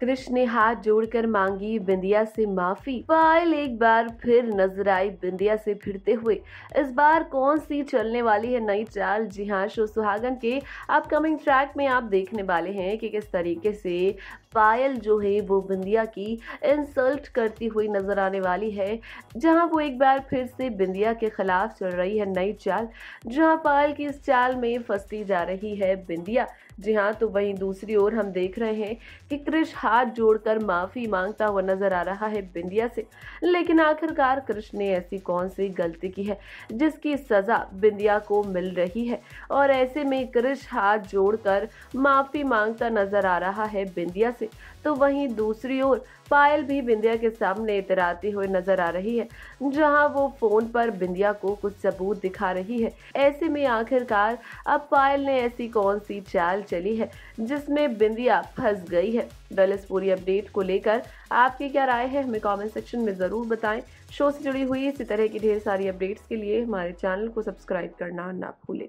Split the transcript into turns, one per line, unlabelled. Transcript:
कृष्ण ने हाथ जोड़कर मांगी बिंदिया से माफी पायल एक बार फिर नजर आई बिंदिया से फिरते हुए इस बार कौन सी चलने वाली है नई चाल जी हाँ शो सुहागन के अपकमिंग ट्रैक में आप देखने वाले हैं कि किस तरीके से पायल जो है वो बिंदिया की इंसल्ट करती हुई नजर आने वाली है जहां वो एक बार फिर से बिंदिया के खिलाफ चल रही है नई चाल जहाँ पायल की इस चाल में फंसती जा रही है बिंदिया जी हाँ तो वहीं दूसरी ओर हम देख रहे हैं कि कृष्ण हाथ जोड़कर माफी मांगता हुआ नजर आ रहा है बिंदिया से लेकिन आखिरकार कृष्ण ने ऐसी कौन सी गलती की है जिसकी सजा बिंदिया को मिल रही है और ऐसे में कृष्ण हाथ जोड़कर माफी मांगता नजर आ रहा है बिंदिया से तो वहीं दूसरी ओर पायल भी बिंदिया के सामने इतराती हुई नजर आ रही है जहां वो फोन पर बिंदिया को कुछ सबूत दिखा रही है ऐसे में आखिरकार अब पायल ने ऐसी कौन सी चाल चली है जिसमें बिंदिया फंस गई है दरअसल इस पूरी अपडेट को लेकर आपकी क्या राय है हमें कमेंट सेक्शन में ज़रूर बताएं शो से जुड़ी हुई इसी तरह की ढेर सारी अपडेट्स के लिए हमारे चैनल को सब्सक्राइब करना ना भूलें